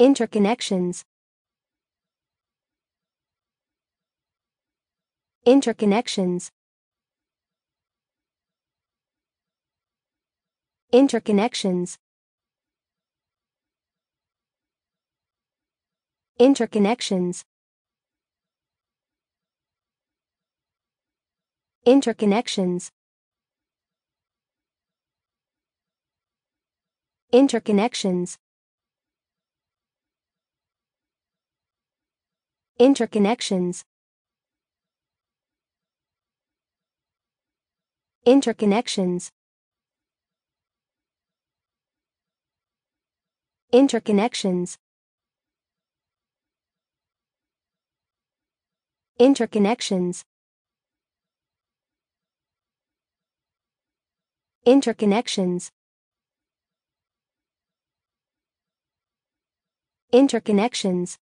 Interconnections Interconnections Interconnections Interconnections Interconnections Interconnections Interconnections Interconnections Interconnections Interconnections Interconnections Interconnections